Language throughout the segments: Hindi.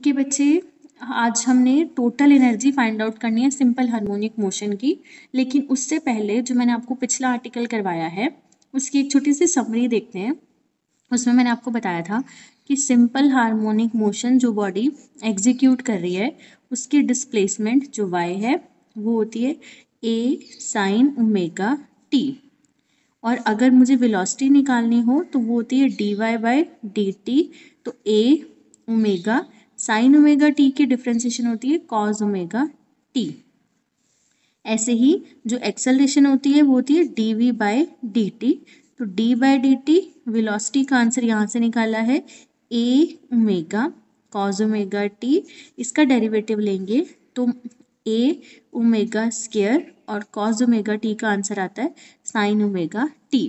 ओके बच्चे आज हमने टोटल एनर्जी फाइंड आउट करनी है सिंपल हार्मोनिक मोशन की लेकिन उससे पहले जो मैंने आपको पिछला आर्टिकल करवाया है उसकी एक छोटी सी समरी देखते हैं उसमें मैंने आपको बताया था कि सिंपल हार्मोनिक मोशन जो बॉडी एग्जीक्यूट कर रही है उसकी डिस्प्लेसमेंट जो वाई है वो होती है ए साइन उमेगा टी और अगर मुझे वेलोसिटी निकालनी हो तो वो होती है D Y by D T तो ए उमेगा साइन ओमेगा टी की डिफ्रेंसिएशन होती है कॉज ओमेगा टी ऐसे ही जो एक्सेलरेशन होती है वो होती है d we by D T तो d by D t velocity का आंसर यहाँ से निकाला है ए ओमेगा कॉज ओमेगा टी इसका डेरिवेटिव लेंगे तो ए ओमेगा स्केयर और कॉज ओमेगा टी का आंसर आता है साइन ओमेगा टी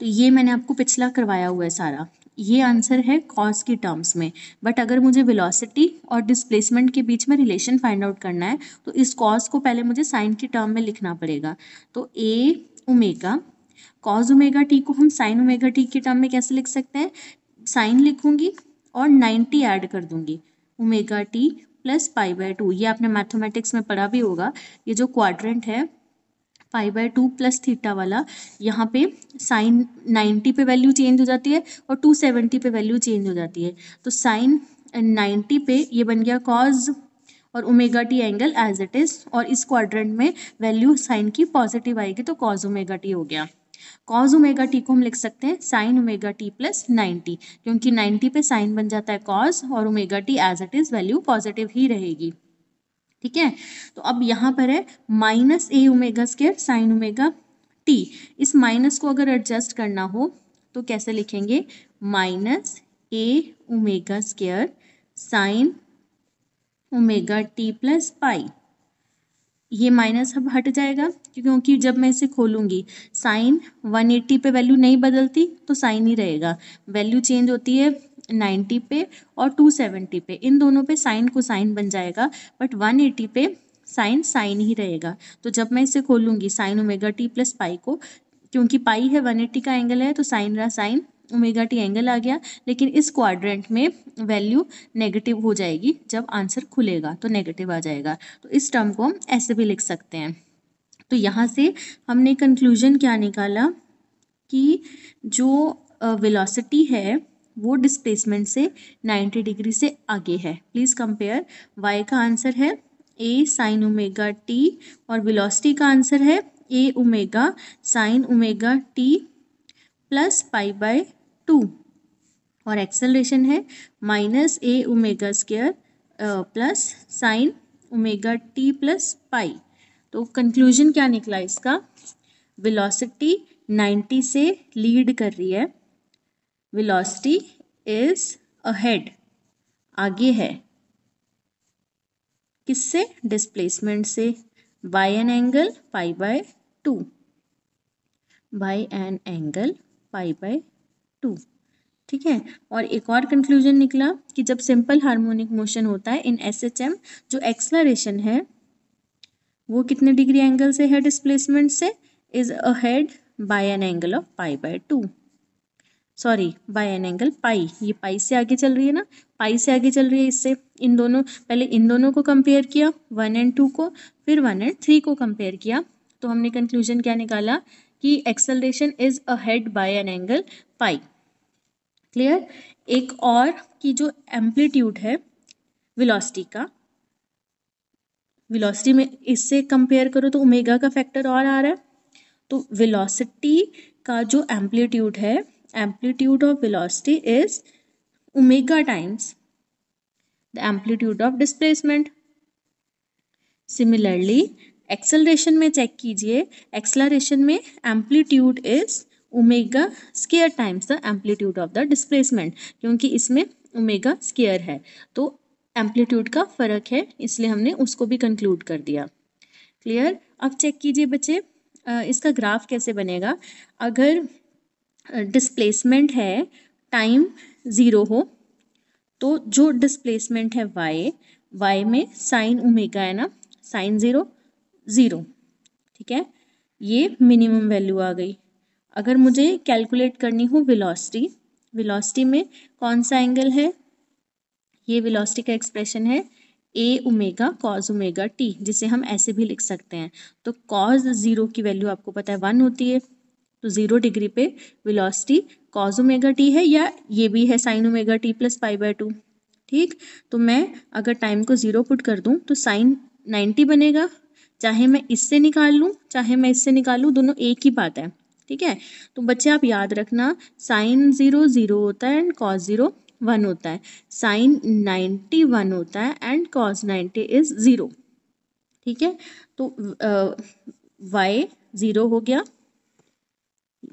तो ये मैंने आपको पिछला करवाया हुआ है सारा ये आंसर है कॉस के टर्म्स में बट अगर मुझे वेलोसिटी और डिस्प्लेसमेंट के बीच में रिलेशन फाइंड आउट करना है तो इस कॉस को पहले मुझे साइन के टर्म में लिखना पड़ेगा तो ए उमेगा कॉज उमेगा टी को हम साइन उमेगा टी के टर्म में कैसे लिख सकते हैं साइन लिखूंगी और 90 ऐड कर दूंगी omega t plus pi by two ये आपने मैथमेटिक्स में पढ़ा भी होगा ये जो क्वाड्रेंट है pi by two plus theta वाला यहाँ पे साइन नाइन्टी पे वैल्यू चेंज हो जाती है और टू सेवेंटी पे वैल्यू चेंज हो जाती है तो साइन नाइन्टी पे ये बन गया कॉज और omega t angle as it is और इस क्वाड्रेंट में वैल्यू साइन की पॉजिटिव आएगी तो कॉज ओमेगा टी हो गया कॉज ओमेगा टी को हम लिख सकते हैं sine omega T plus ninety क्योंकि नाइन्टी पे साइन बन जाता है कॉज और omega t as it is value positive ही रहेगी ठीक है तो अब यहाँ पर है minus a omega square sine omega t इस माइनस को अगर एडजस्ट करना हो तो कैसे लिखेंगे minus a omega square sine omega T plus pi ये माइनस अब हट जाएगा क्योंकि जब मैं इसे खोलूंगी साइन 180 पे वैल्यू नहीं बदलती तो साइन ही रहेगा वैल्यू चेंज होती है नाइन्टी पे और टू सेवेंटी पे इन दोनों पे साइन को साइन बन जाएगा बट वन एटी पे साइन साइन ही रहेगा तो जब मैं इसे खोलूँगी sine omega T plus pi को क्योंकि पाई है वन एटी का एंगल है तो साइन रहा साइन ओमेगा टी एंगल आ गया लेकिन इस क्वाड्रेंट में वैल्यू नेगेटिव हो जाएगी जब आंसर खुलेगा तो नेगेटिव आ जाएगा तो इस टर्म को हम ऐसे भी लिख सकते हैं तो यहाँ से हमने कंक्लूजन क्या निकाला कि जो वेलोसिटी है वो डिस्प्लेसमेंट से 90 डिग्री से आगे है प्लीज़ कंपेयर वाई का आंसर है ए साइन ओमेगा टी और वेलोसिटी का आंसर है ए omega sine omega T plus pi by two और एक्सेलरेशन है माइनस ए omega square plus sine omega T plus pi तो कंक्लूजन क्या निकला इसका वेलोसिटी 90 से लीड कर रही है velocity is ahead आगे है किससे डिस्प्लेसमेंट से by an angle pi by two by an angle pi by two ठीक है और एक और कंक्लूजन निकला कि जब सिंपल हार्मोनिक मोशन होता है इन एस एच एम जो एक्सलरेशन है वो कितने डिग्री एंगल से है डिस्प्लेसमेंट से is a head by an angle of pi by two sorry by an angle pi ये पाई से आगे चल रही है ना पाई से आगे चल रही है इससे इन दोनों पहले इन दोनों को कंपेयर किया वन एंड टू को फिर वन एंड थ्री को कंपेयर किया तो हमने कंक्लूजन क्या निकाला कि acceleration is a head by an angle pi clear एक और की जो एम्पलीट्यूड है विलॉसिटी का विलॉसिटी में इससे कंपेयर करो तो ओमेगा का फैक्टर और आ रहा है तो विलॉसिटी का जो एम्पलीट्यूड है amplitude of velocity is omega times the amplitude of displacement. Similarly, acceleration mein check kijiye acceleration mein amplitude is omega square times the amplitude of the displacement kyunki isme omega square hai to amplitude का फ़र्क है इसलिए हमने उसको भी कंक्लूड कर दिया क्लियर अब चेक कीजिए बच्चे इसका ग्राफ कैसे बनेगा अगर डिस्प्लेसमेंट है टाइम ज़ीरो हो तो जो डिस्प्लेसमेंट है वाई वाई में साइन उमेगा है ना साइन ज़ीरो ज़ीरो ठीक है ये मिनिमम वैल्यू आ गई अगर मुझे कैलकुलेट करनी हो वेलोसिटी वेलोसिटी में कौन सा एंगल है ये वेलोसिटी का एक्सप्रेशन है a omega cos omega t जिसे हम ऐसे भी लिख सकते हैं तो कॉज ज़ीरो की वैल्यू आपको पता है वन होती है तो जीरो डिग्री पे वेलोसिटी कॉज ओमेगा टी है या ये भी है sine omega T plus pi by two ठीक तो मैं अगर टाइम को ज़ीरो पुट कर दूँ तो साइन नाइन्टी बनेगा चाहे मैं इससे निकाल लूँ चाहे मैं इससे निकाल लूं दोनों एक ही बात है ठीक है तो बच्चे आप याद रखना साइन ज़ीरो ज़ीरो होता है एंड कॉज ज़ीरो वन होता है साइन नाइन्टी वन होता है and cos ninety is zero ठीक है तो वाई ज़ीरो हो गया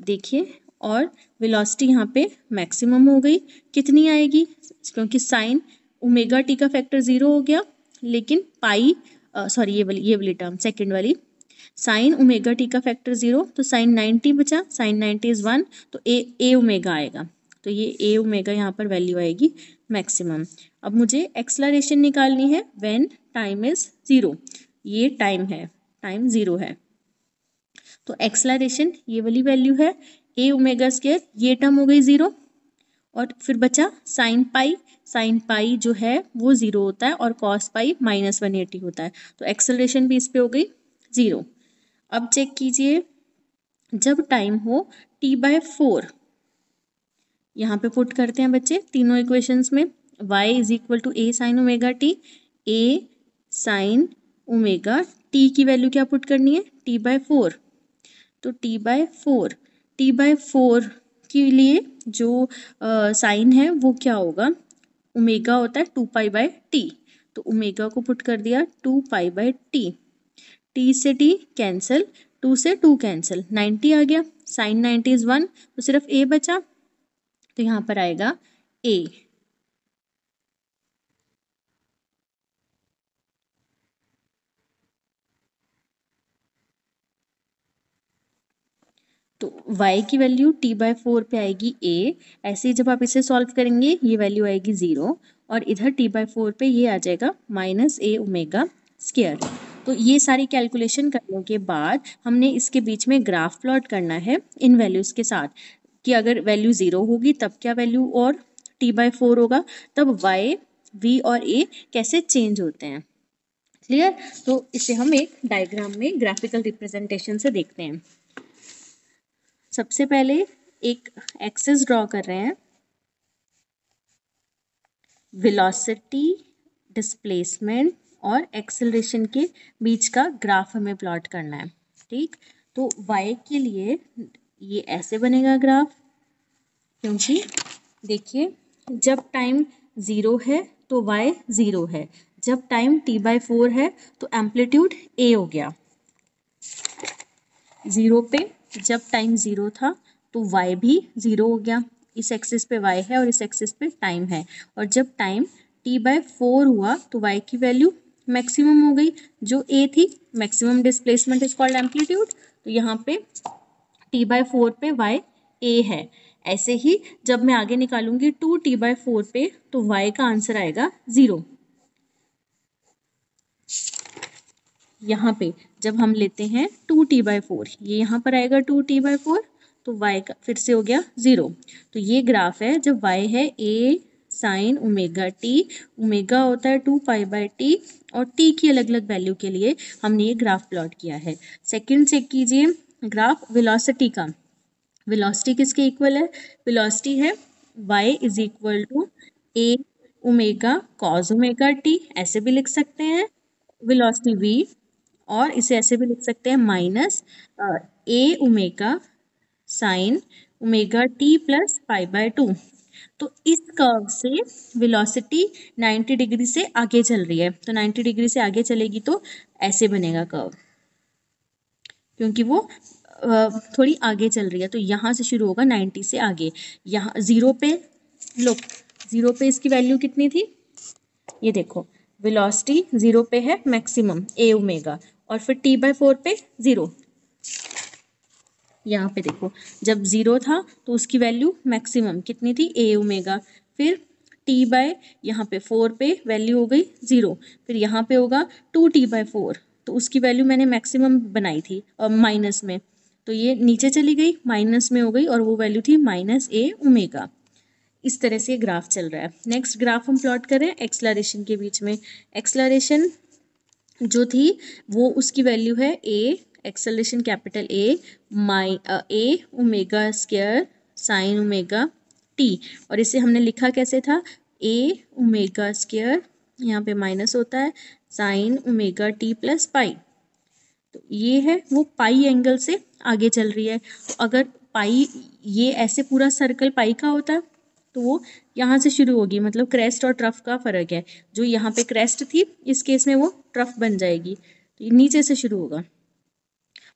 देखिए और वेलोसिटी यहाँ पे मैक्सिमम हो गई कितनी आएगी क्योंकि साइन ओमेगा टी का फैक्टर ज़ीरो हो गया लेकिन पाई सॉरी ये वाली ये वाली टर्म सेकेंड वाली साइन ओमेगा टी का फैक्टर ज़ीरो तो साइन नाइन्टी बचा साइन नाइन्टी इज़ वन तो ए ए ओमेगा आएगा तो ये ए ओमेगा यहाँ पर वैल्यू आएगी मैक्सिमम अब मुझे एक्सलरेशन निकालनी है वेन टाइम इज़ ज़ीरो ये टाइम है टाइम ज़ीरो है तो एक्सलरेशन ये वाली वैल्यू है ए ओमेगा स्केयर ये टर्म हो गई ज़ीरो और फिर बचा साइन पाई साइन पाई जो है वो ज़ीरो होता है और cos pi minus one eighty होता है तो एक्सलरेशन भी इस पर हो गई ज़ीरो अब चेक कीजिए जब टाइम हो टी बाय फोर यहाँ पे पुट करते हैं बच्चे तीनों इक्वेशंस में y is equal to A sine omega t a sine omega T की वैल्यू क्या पुट करनी है टी बाय फोर तो T by four T by four के लिए जो साइन है वो क्या होगा ओमेगा होता है टू पाई बाय टी तो ओमेगा को पुट कर दिया two pi by t t से टी कैंसिल टू से टू कैंसिल नाइन्टी आ गया साइन नाइन्टी इज़ वन तो सिर्फ ए बचा तो यहाँ पर आएगा ए तो y की वैल्यू t बाय फोर पर आएगी a ऐसे ही जब आप इसे सॉल्व करेंगे ये वैल्यू आएगी ज़ीरो और इधर t बाई फोर पर ये आ जाएगा माइनस ए ओमेगा स्केयर तो ये सारी कैलकुलेशन करने के बाद हमने इसके बीच में ग्राफ प्लॉट करना है इन वैल्यूज़ के साथ कि अगर वैल्यू ज़ीरो होगी तब क्या वैल्यू और टी बाई फोर होगा तब वाई वी और ए कैसे चेंज होते हैं क्लियर तो इसे हम एक डायग्राम में ग्राफिकल रिप्रेजेंटेशन से देखते हैं सबसे पहले एक एक्सेस ड्रॉ कर रहे हैं वेलोसिटी डिस्प्लेसमेंट और एक्सेलरेशन के बीच का ग्राफ हमें प्लॉट करना है ठीक तो वाई के लिए ये ऐसे बनेगा ग्राफ क्योंकि देखिए जब टाइम ज़ीरो है तो वाई ज़ीरो है जब टाइम टी बाई फोर है तो एम्पलीट्यूड ए हो गया ज़ीरो पे जब टाइम ज़ीरो था तो वाई भी ज़ीरो हो गया इस एक्सिस पे वाई है और इस एक्सिस पे टाइम है और जब टाइम टी बाय फोर हुआ तो वाई की वैल्यू मैक्सिमम हो गई जो ए थी maximum displacement is called amplitude तो यहाँ पे टी बाय फोर पे वाई ए है ऐसे ही जब मैं आगे निकालूंगी टू टी बाय फोर पे तो वाई का आंसर आएगा ज़ीरो यहाँ पे जब हम लेते हैं टू टी बाई फोर ये यहाँ पर आएगा टू टी बाई फोर तो y का फिर से हो गया ज़ीरो तो ये ग्राफ है जब y है a sine omega t omega होता है टू पाई बाई टी और टी की अलग अलग वैल्यू के लिए हमने ये ग्राफ प्लॉट किया है सेकेंड चेक कीजिए ग्राफ विलोसिटी का विलोसिटी किसके इक्वल है विलोसिटी है y is equal to a omega cos omega t ऐसे भी लिख सकते हैं विलोसिटी v और इसे ऐसे भी लिख सकते हैं minus a omega sine omega t plus five by two तो इस कर्व से वेलोसिटी 90 डिग्री से आगे चल रही है तो 90 डिग्री से आगे चलेगी तो ऐसे बनेगा कर्व क्योंकि वो uh, थोड़ी आगे चल रही है तो यहाँ से शुरू होगा 90 से आगे यहाँ ज़ीरो पे लो ज़ीरो पे इसकी वैल्यू कितनी थी ये देखो वेलोसिटी ज़ीरो पे है मैक्सिमम ए उमेगा और फिर टी बाय फोर पे ज़ीरो यहाँ पे देखो जब ज़ीरो था तो उसकी वैल्यू मैक्सिमम कितनी थी ए ओमेगा फिर टी बाय यहाँ पे फोर पे वैल्यू हो गई ज़ीरो फिर यहाँ पे होगा टू टी बाय फोर तो उसकी वैल्यू मैंने मैक्सिमम बनाई थी और माइनस में तो ये नीचे चली गई माइनस में हो गई और वो वैल्यू थी माइनस ए उमेगा इस तरह से ग्राफ चल रहा है नेक्स्ट ग्राफ हम प्लॉट करें एक्सलरेशन के बीच में एक्सलरेशन जो थी वो उसकी वैल्यू है a acceleration capital a my a omega square sine omega t और इसे हमने लिखा कैसे था ए ओमेगा स्केयर यहाँ पे माइनस होता है sine omega T plus pi तो ये है वो पाई एंगल से आगे चल रही है तो अगर पाई ये ऐसे पूरा सर्कल पाई का होता है तो वो यहाँ से शुरू होगी मतलब क्रेस्ट और ट्रफ का फ़र्क है जो यहाँ पे क्रेस्ट थी इस केस में वो ट्रफ बन जाएगी तो नीचे से शुरू होगा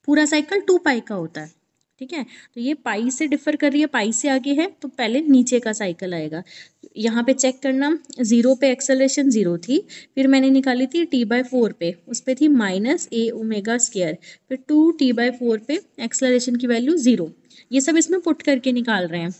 पूरा साइकिल टू पाई का होता है ठीक है तो ये पाई से डिफर कर रही है पाई से आगे है तो पहले नीचे का साइकिल आएगा यहाँ पे चेक करना ज़ीरो पे एक्सेलरेशन ज़ीरो थी फिर मैंने निकाली थी टी बाय फोर पे उस पर थी माइनस ए ओमेगा स्केयर फिर टू टी बाय फोर पे एक्सलेशन की वैल्यू ज़ीरो ये सब इसमें पुट करके निकाल रहे हैं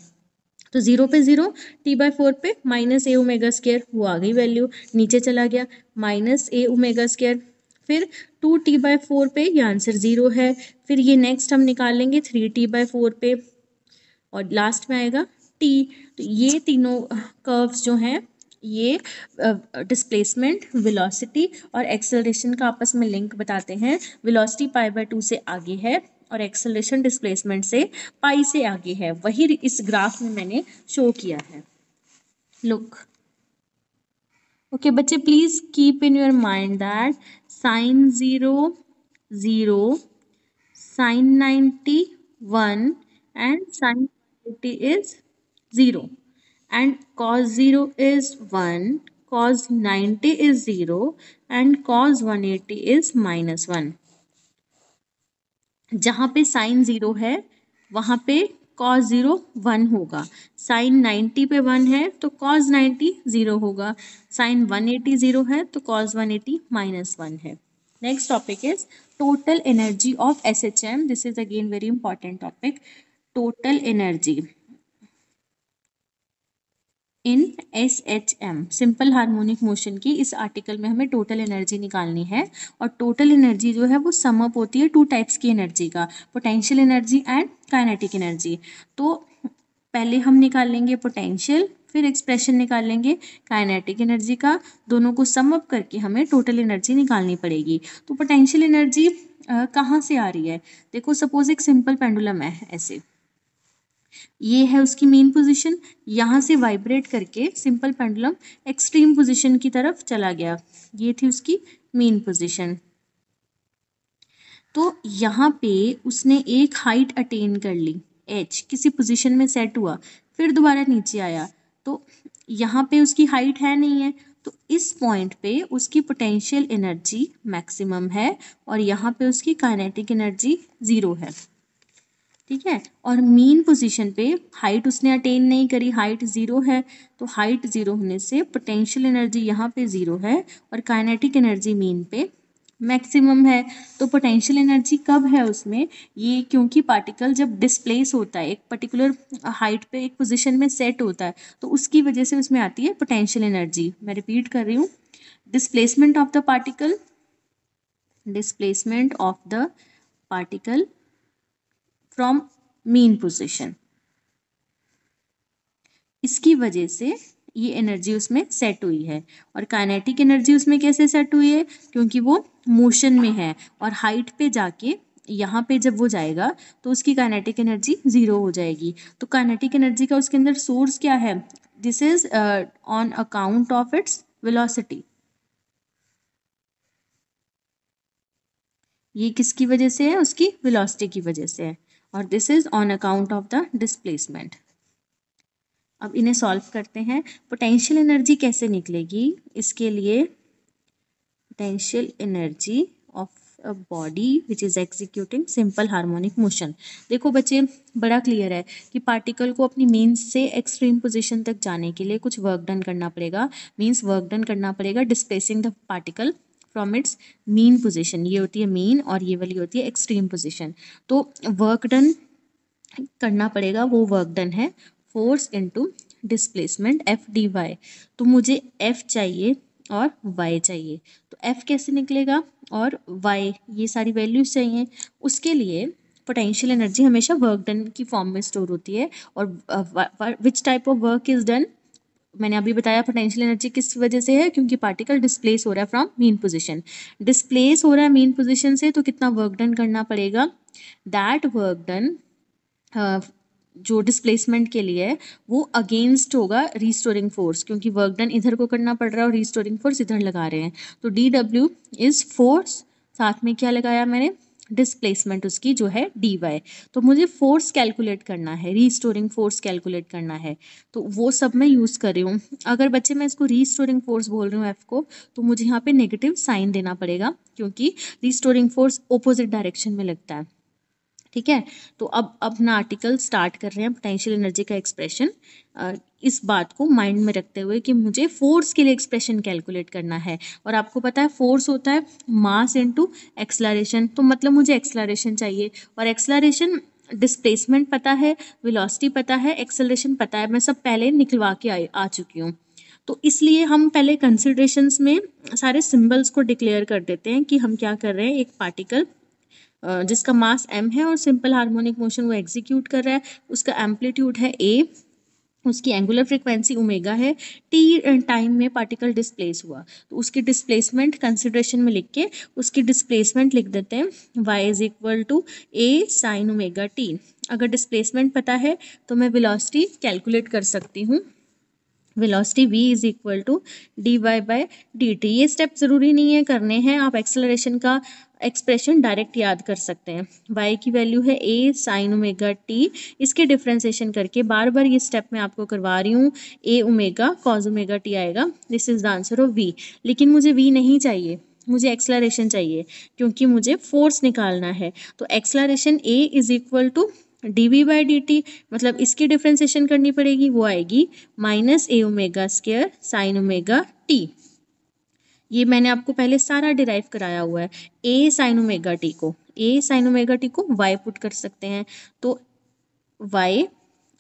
तो ज़ीरो पे ज़ीरो टी बाय फोर पे माइनस ए ओमेगा स्केयर वो आ गई वैल्यू नीचे चला गया माइनस ए ओमेगा स्केयर फिर टू टी बाय फोर पे ये आंसर ज़ीरो है फिर ये नेक्स्ट हम निकालेंगे थ्री टी बाय फोर पे और लास्ट में आएगा टी तो ये तीनों कर्व्स जो हैं ये डिस्प्लेसमेंट वेलोसिटी और एक्सेलरेशन का आपस में लिंक बताते हैं वेलोसिटी पाई बाय टू से आगे है और एक्सेलेशन डिस्प्लेसमेंट से पाई से आगे है वही इस ग्राफ में मैंने शो किया है लुक ओके बच्चे please keep in your mind that sine zero zero sine ninety one and sine eighty is zero and cos zero is one cos cos is zero and cos one eighty is minus one जहाँ पे साइन ज़ीरो है वहाँ पे कॉस ज़ीरो वन होगा साइन नाइन्टी पे वन है तो कॉस नाइन्टी ज़ीरो होगा साइन वन एटी ज़ीरो है तो cos one eighty minus one है next topic is total energy of S H M this is again very important topic total energy in S H M simple harmonic motion की इस आर्टिकल में हमें टोटल एनर्जी निकालनी है और टोटल एनर्जी जो है वो समअप होती है टू टाइप्स की एनर्जी का potential energy and kinetic energy तो पहले हम निकाल लेंगे पोटेंशियल फिर एक्सप्रेशन निकाल लेंगे काइनेटिक एनर्जी का दोनों को सम अप करके हमें टोटल एनर्जी निकालनी पड़ेगी तो पोटेंशियल एनर्जी कहाँ से आ रही है देखो सपोज एक सिंपल पेंडुलम है ऐसे ये है उसकी मेन पोजीशन यहाँ से वाइब्रेट करके सिंपल पेंडुलम एक्सट्रीम पोजीशन की तरफ चला गया ये थी उसकी मेन पोजीशन तो यहाँ पे उसने एक हाइट अटेन कर ली एच किसी पोजीशन में सेट हुआ फिर दोबारा नीचे आया तो यहाँ पे उसकी हाइट है नहीं है तो इस पॉइंट पे उसकी पोटेंशियल एनर्जी मैक्सिमम है और यहाँ पे उसकी काइनेटिक एनर्जी ज़ीरो है ठीक है और मीन पोजीशन पे हाइट उसने अटेन नहीं करी हाइट ज़ीरो है तो हाइट ज़ीरो होने से पोटेंशियल एनर्जी यहाँ पे ज़ीरो है और काइनेटिक एनर्जी मीन पे मैक्सिमम है तो पोटेंशियल एनर्जी कब है उसमें ये क्योंकि पार्टिकल जब डिस्प्लेस होता है एक पर्टिकुलर हाइट पे एक पोजीशन में सेट होता है तो उसकी वजह से उसमें आती है पोटेंशियल एनर्जी मैं रिपीट कर रही हूँ displacement of the particle displacement of the particle from mean position इसकी वजह से ये एनर्जी उसमें सेट हुई है और काइनेटिक एनर्जी उसमें कैसे सेट हुई है क्योंकि वो मोशन में है और हाइट पे जाके यहाँ पे जब वो जाएगा तो उसकी काइनेटिक एनर्जी ज़ीरो हो जाएगी तो काइनेटिक एनर्जी का उसके अंदर सोर्स क्या है this is on account of its velocity ये किसकी वजह से है उसकी वेलोसिटी की वजह से है और this is on account of the displacement अब इन्हें सॉल्व करते हैं पोटेंशियल एनर्जी कैसे निकलेगी इसके लिए potential energy of a body which is executing simple harmonic motion देखो बच्चे बड़ा क्लियर है कि पार्टिकल को अपनी मीन्स से एक्सट्रीम पोजिशन तक जाने के लिए कुछ वर्क डन करना पड़ेगा मीन्स वर्क डन करना पड़ेगा displacing the particle from its mean position ये होती है मेन और ये वाली होती है एक्सट्रीम पोजिशन तो वर्क डन करना पड़ेगा वो वर्क डन है force into displacement f D y तो मुझे एफ चाहिए और वाई चाहिए तो एफ़ कैसे निकलेगा और वाई ये सारी वैल्यूज चाहिए उसके लिए पोटेंशियल एनर्जी हमेशा वर्क डन की फॉर्म में स्टोर होती है और which type of work is done मैंने अभी बताया पोटेंशियल एनर्जी किस वजह से है क्योंकि पार्टिकल डिस्प्लेस हो रहा है फ्रॉम मेन पोजीशन डिस्प्लेस हो रहा है मेन पोजीशन से तो कितना वर्क डन करना पड़ेगा दैट वर्क डन जो डिस्प्लेसमेंट के लिए है वो अगेंस्ट होगा रिस्टोरिंग फोर्स क्योंकि वर्क डन इधर को करना पड़ रहा है और रिस्टोरिंग फोर्स इधर लगा रहे हैं तो डी डब्ल्यू इज़ फोर्स साथ में क्या लगाया मैंने डिस्प्लेसमेंट उसकी जो है डी वाई तो मुझे फोर्स कैलकुलेट करना है रीस्टोरिंग फोर्स कैलकुलेट करना है तो वो सब मैं यूज़ कर रही हूँ अगर बच्चे मैं इसको रीस्टोरिंग फोर्स बोल रही हूँ एफ को तो मुझे यहाँ पे नेगेटिव साइन देना पड़ेगा क्योंकि रीस्टोरिंग फोर्स ओपोजिट डायरेक्शन में लगता है ठीक है तो अब अपना आर्टिकल स्टार्ट कर रहे हैं पोटेंशियल एनर्जी का एक्सप्रेशन इस बात को माइंड में रखते हुए कि मुझे फोर्स के लिए एक्सप्रेशन कैलकुलेट करना है और आपको पता है फोर्स होता है मास इनटू एक्सलरेशन तो मतलब मुझे एक्सलरेशन चाहिए और एक्सलरेशन डिस्प्लेसमेंट पता है वेलोसिटी पता है एक्सलरेशन पता है मैं सब पहले निकलवा के आ, आ चुकी हूँ तो इसलिए हम पहले कंसिड्रेशन में सारे सिम्बल्स को डिक्लेयर कर देते हैं कि हम क्या कर रहे हैं एक पार्टिकल जिसका मास एम है और सिंपल हार्मोनिक मोशन वो एग्जीक्यूट कर रहा है उसका एम्पलीट्यूड है ए उसकी एंगुलर फ्रिक्वेंसी उमेगा है टी टाइम में पार्टिकल डिस्प्लेस हुआ तो उसकी डिस्प्लेसमेंट कंसिड्रेशन में लिख के उसकी डिस्प्लेसमेंट लिख देते हैं y is equal to A sine omega t अगर डिस्प्लेसमेंट पता है तो मैं वेलोसिटी कैलकुलेट कर सकती हूँ velocity v is equal to d y by d t ये स्टेप ज़रूरी नहीं है करने हैं आप एक्सेलरेशन का एक्सप्रेशन डायरेक्ट याद कर सकते हैं y की वैल्यू है a साइन ओमेगा टी इसके डिफ्रेंसिएशन करके बार बार ये स्टेप मैं आपको करवा रही हूँ a omega cos omega t आएगा this is the answer of v लेकिन मुझे v नहीं चाहिए मुझे एक्सलरेशन चाहिए क्योंकि मुझे फोर्स निकालना है तो acceleration a is equal to D we by D T मतलब इसकी डिफ्रेंसिएशन करनी पड़ेगी वो आएगी माइनस ए omega square sine omega T ये मैंने आपको पहले सारा डिराइव कराया हुआ है ए साइन ओमेगा टी को ए साइन ओमेगा टी को वाई पुट कर सकते हैं तो Y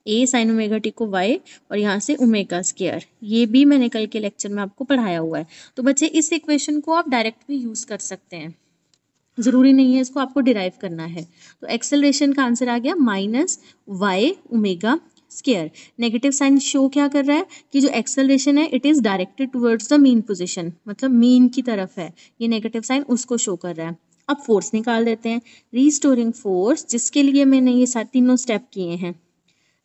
A sine omega T को वाई और यहाँ से ओमेगा स्केयर ये भी मैंने कल के लेक्चर में आपको पढ़ाया हुआ है तो बच्चे इस इक्वेशन को आप डायरेक्ट भी यूज़ कर सकते हैं ज़रूरी नहीं है इसको आपको डिराइव करना है तो एक्सेलरेशन का आंसर आ गया minus Y omega square negative sine show क्या कर रहा है कि जो एक्सेलरेशन है it is directed towards the mean position मतलब मेन की तरफ है ये नेगेटिव साइन उसको शो कर रहा है अब फोर्स निकाल देते हैं रीस्टोरिंग फोर्स जिसके लिए मैंने ये सारे तीनों स्टेप किए हैं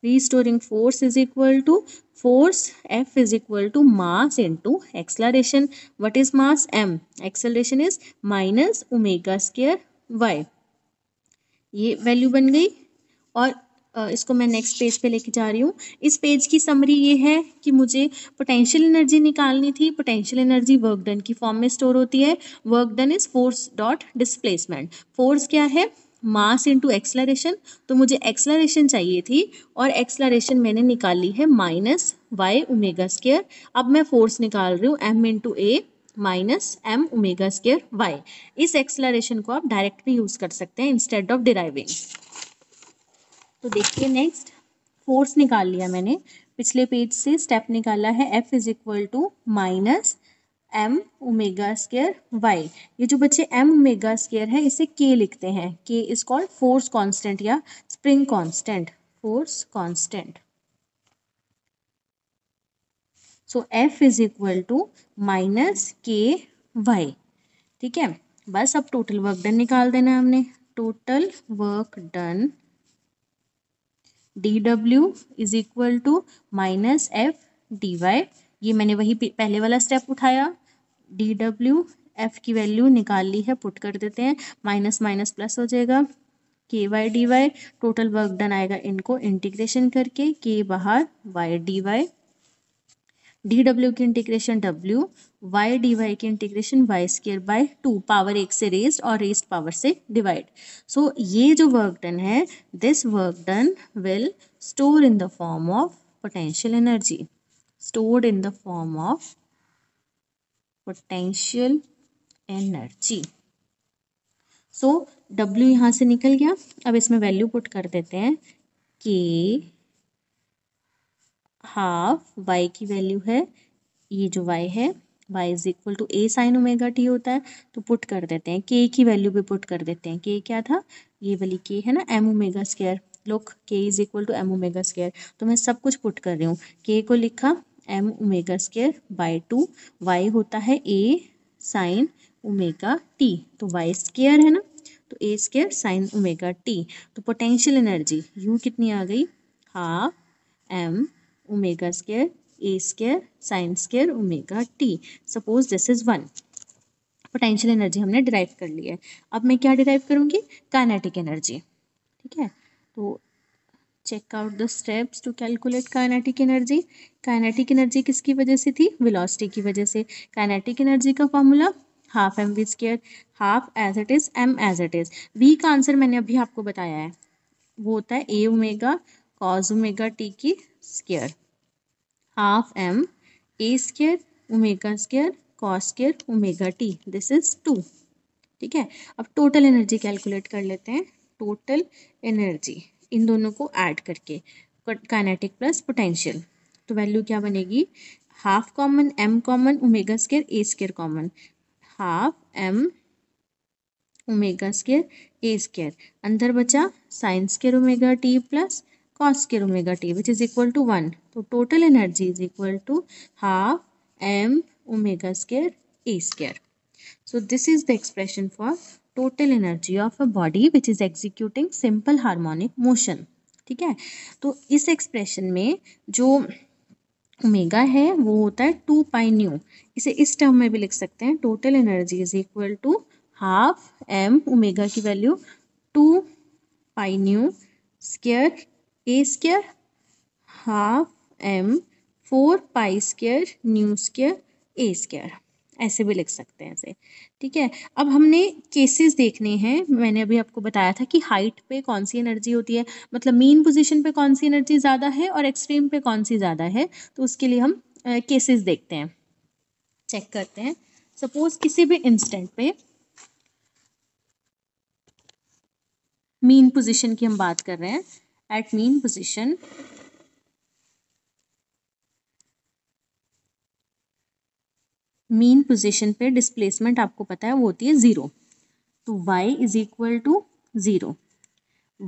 restoring force is equal to force F is to mass into acceleration what is mass M acceleration is minus omega square Y ये वैल्यू बन गई और इसको मैं नेक्स्ट पेज पे लेके जा रही हूँ इस पेज की समरी ये है कि मुझे पोटेंशियल एनर्जी निकालनी थी पोटेंशियल एनर्जी वर्क डन की फॉर्म में स्टोर होती है work done is force dot displacement force क्या है मास इंटू एक्सलरेशन तो मुझे एक्सलरेशन चाहिए थी और एक्सलरेशन मैंने निकाली है माइनस वाई उमेगा स्केयर अब मैं फोर्स निकाल रही हूँ M into A minus M omega square Y इस एक्सलरेशन को आप डायरेक्ट भी यूज़ कर सकते हैं इंस्टेड ऑफ डिराइविंग तो देखिए नेक्स्ट फोर्स निकाल लिया मैंने पिछले पेज से स्टेप निकाला है F is equal to minus M omega square Y ये जो बच्चे एम ओमेगा स्केयर है इसे के लिखते हैं K is called force constant या spring constant force constant so F is equal to minus K Y ठीक है बस अब टोटल वर्क डन निकाल देना है हमने total work done D W is equal to minus F D Y ये मैंने वही पहले वाला स्टेप उठाया डी डब्ल्यू एफ की वैल्यू निकाल ली है पुट कर देते हैं माइनस माइनस प्लस हो जाएगा K Y D Y total work done आएगा इनको इंटीग्रेशन करके के बाहर Y D Y D W की integration W Y D Y की integration Y square by two power एक से रेज और रेज पावर से डिवाइड सो so, ये जो वर्क डन है this work done will store in the form of potential energy stored in the form of potential energy so W यहां से निकल गया अब इसमें वैल्यू पुट कर देते हैं के हाफ y की वैल्यू है ये जो y है y is equal to A sine omega T होता है तो पुट कर देते हैं k की वैल्यू पे पुट कर देते हैं k क्या था ये वाली k है ना M omega square look k is equal to M omega square तो मैं सब कुछ पुट कर रही हूँ k को लिखा M omega square by two Y होता है ए साइन ओमेगा टी तो वाई स्केयर है ना तो A square sine omega T तो पोटेंशियल एनर्जी यू कितनी आ गई half M omega square A square sine square omega T suppose this is one potential energy हमने डिराइव कर ली है अब मैं क्या डिराइव करूँगी काइनेटिक एनर्जी ठीक है तो check out the steps to calculate kinetic energy kinetic energy किसकी वजह से थी वेलोसिटी की वजह से काइनेटिक एनर्जी का formula half M V square half as it is M as it is V का आंसर मैंने अभी आपको बताया है वो होता है ए ओमेगा कॉज ओमेगा टी की square half M A square omega square cos square omega T this is two ठीक है अब टोटल एनर्जी कैलकुलेट कर लेते हैं टोटल एनर्जी इन दोनों को ऐड करके काइनेटिक प्लस पोटेंशियल तो वैल्यू क्या बनेगी half common M common omega square A square common half M omega square A square अंदर बचा sine square omega T plus cos square omega T which is equal to one तो total energy is equal to half M omega square A square so this is the expression for total energy of a body which is executing simple harmonic motion ठीक है तो इस एक्सप्रेशन में जो ओमेगा है वो होता है टू पाई न्यू इसे इस टर्म में भी लिख सकते हैं total energy is equal to half M omega की value two pi nu square A square half M four pi square nu square A square ऐसे भी लिख सकते हैं ऐसे ठीक है अब हमने केसेस देखने हैं मैंने अभी आपको बताया था कि हाइट पे कौन सी एनर्जी होती है मतलब मेन पोजिशन पे कौन सी एनर्जी ज़्यादा है और एक्सट्रीम पे कौन सी ज़्यादा है तो उसके लिए हम केसेस देखते हैं चेक करते हैं सपोज किसी भी इंस्टेंट पे मेन पोजिशन की हम बात कर रहे हैं at mean position mean position पे डिस्प्लेसमेंट आपको पता है वो होती है ज़ीरो तो Y is equal to zero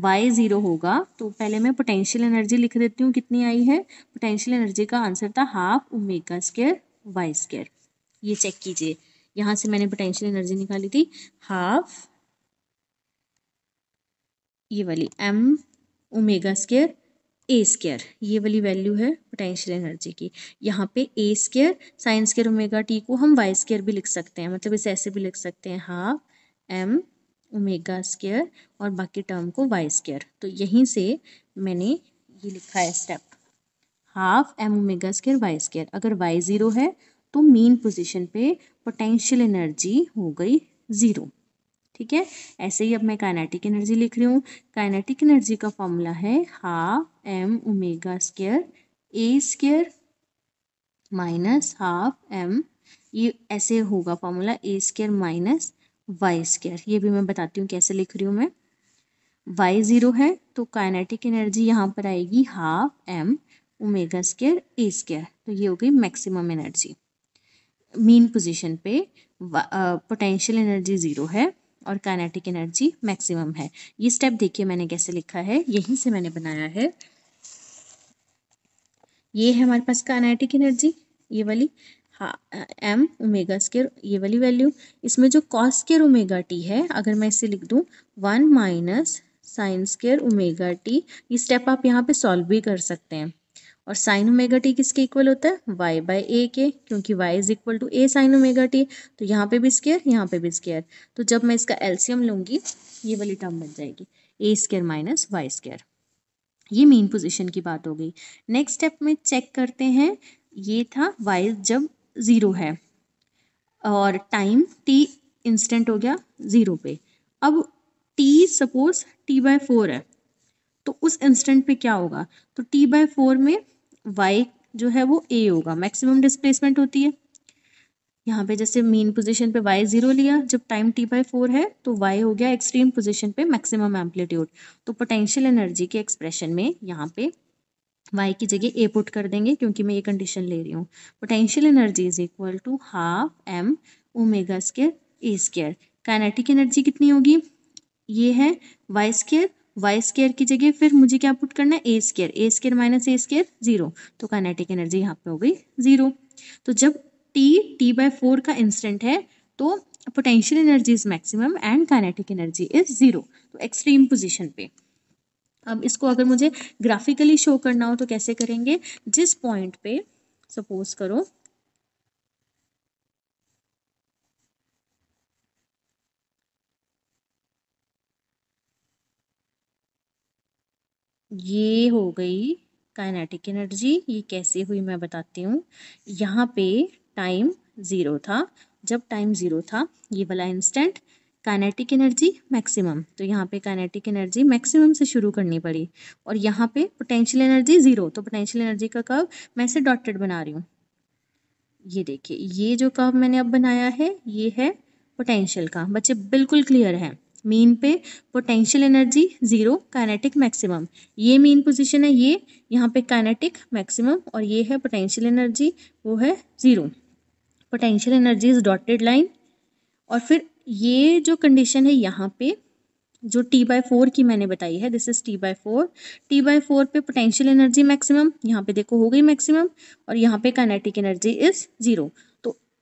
Y zero होगा तो पहले मैं पोटेंशियल एनर्जी लिख देती हूँ कितनी आई है पोटेंशियल एनर्जी का आंसर था half omega square Y square ये चेक कीजिए यहाँ से मैंने पोटेंशियल एनर्जी निकाली थी हाफ ये वाली M omega square A square ये वाली वैल्यू है पोटेंशियल एनर्जी की यहाँ पे A square sine square omega T को हम वाई स्केयर भी लिख सकते हैं मतलब इसे ऐसे भी लिख सकते हैं हाफ एम ओमेगा स्केयर और बाकी टर्म को वाई स्केयर तो यहीं से मैंने ये लिखा है step half M omega square Y square अगर वाई ज़ीरो है तो मेन पोजिशन पे पोटेंशियल एनर्जी हो गई ज़ीरो ठीक है ऐसे ही अब मैं काइनेटिक एनर्जी लिख रही हूँ काइनेटिक एनर्जी का फॉर्मूला है half M omega square A square minus half M ये ऐसे होगा formula A square minus Y square ये भी मैं बताती हूँ कैसे लिख रही हूँ मैं वाई ज़ीरो है तो काइनेटिक एनर्जी यहाँ पर आएगी half M omega square A square तो ये हो गई मैक्सिमम एनर्जी मीन पोजीशन पे पोटेंशियल एनर्जी ज़ीरो है और काइनेटिक एनर्जी मैक्सिमम है ये स्टेप देखिए मैंने कैसे लिखा है यहीं से मैंने बनाया है ये है हमारे पास काइनेटिक एनर्जी ये वाली हाँ एम ओमेगा स्केयर ये वाली वैल्यू इसमें जो कॉस स्केयर ओमेगा टी है अगर मैं इसे लिख दूँ one minus sine square omega T ये स्टेप आप यहाँ पे सॉल्व भी कर सकते हैं और साइन ओमेगा टी किसके इक्वल होता है वाई बाई ए के क्योंकि Y is equal to A sine omega T तो यहाँ पे भी स्केयर यहाँ पे भी स्केयर तो जब मैं इसका एल्सियम लूंगी ये वाली टर्म बन जाएगी A square minus Y square ये मेन पोजिशन की बात हो गई नेक्स्ट स्टेप में चेक करते हैं ये था वाई जब ज़ीरो है और टाइम टी इंस्टेंट हो गया ज़ीरो पे अब T suppose T by four है तो उस इंस्टेंट पे क्या होगा तो टी बाय फोर में वाई जो है वो ए होगा मैक्सिमम डिस्प्लेसमेंट होती है यहाँ पे जैसे मेन पोजीशन पे वाई जीरो लिया जब टाइम टी बाई फोर है तो वाई हो गया एक्सट्रीम पोजीशन पे मैक्सिमम एम्पलीट्यूड तो पोटेंशियल एनर्जी के एक्सप्रेशन में यहाँ पे वाई की जगह ए पुट कर देंगे क्योंकि मैं ये कंडीशन ले रही हूँ potential energy is equal to half M omega square A square kinetic energy कितनी होगी ये है वाई स्केयर वाई स्केयर की जगह फिर मुझे क्या पुट करना है A square A square minus A square zero तो काइनेटिक एनर्जी यहाँ पे हो गई जीरो तो जब टी टी बाय फोर का इंस्टेंट है तो potential energy is maximum and kinetic energy is zero तो एक्सट्रीम पोजिशन पे अब इसको अगर मुझे ग्राफिकली शो करना हो तो कैसे करेंगे जिस पॉइंट पे सपोज करो ये हो गई काइनेटिक एनर्जी ये कैसे हुई मैं बताती हूँ यहाँ पे टाइम ज़ीरो था जब टाइम ज़ीरो था ये वाला इंस्टेंट काइनेटिक एनर्जी मैक्सिमम तो यहाँ पे काइनेटिक एनर्जी मैक्सिमम से शुरू करनी पड़ी और यहाँ पे पोटेंशियल एनर्जी ज़ीरो तो पोटेंशियल एनर्जी का कर्व मैं इसे डॉटेड बना रही हूँ ये देखिए ये जो कर्व मैंने अब बनाया है ये है पोटेंशियल का बच्चे बिल्कुल क्लियर है मेन पे potential energy zero kinetic maximum ये मेन पोजीशन है ये यहाँ पे काइनेटिक मैक्सिमम और ये है पोटेंशियल एनर्जी वो है zero potential energy is dotted line और फिर ये जो कंडीशन है यहाँ पे जो टी बाय फोर की मैंने बताई है this is T by four T by four पे पोटेंशियल एनर्जी मैक्सिमम यहाँ पे देखो हो गई मैक्सिमम और यहाँ पे kinetic energy is zero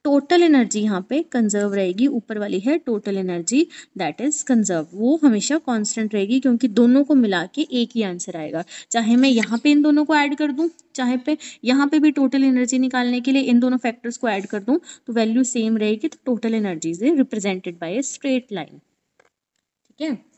total energy यहाँ पे कंजर्व रहेगी ऊपर वाली है total energy that is conserve वो हमेशा कांस्टेंट रहेगी क्योंकि दोनों को मिला के एक ही आंसर आएगा चाहे मैं यहाँ पे इन दोनों को ऐड कर दूँ चाहे पे यहाँ पे भी टोटल एनर्जी निकालने के लिए इन दोनों फैक्टर्स को ऐड कर दूँ तो वैल्यू सेम रहेगी तो total energy is represented by a straight line ठीक है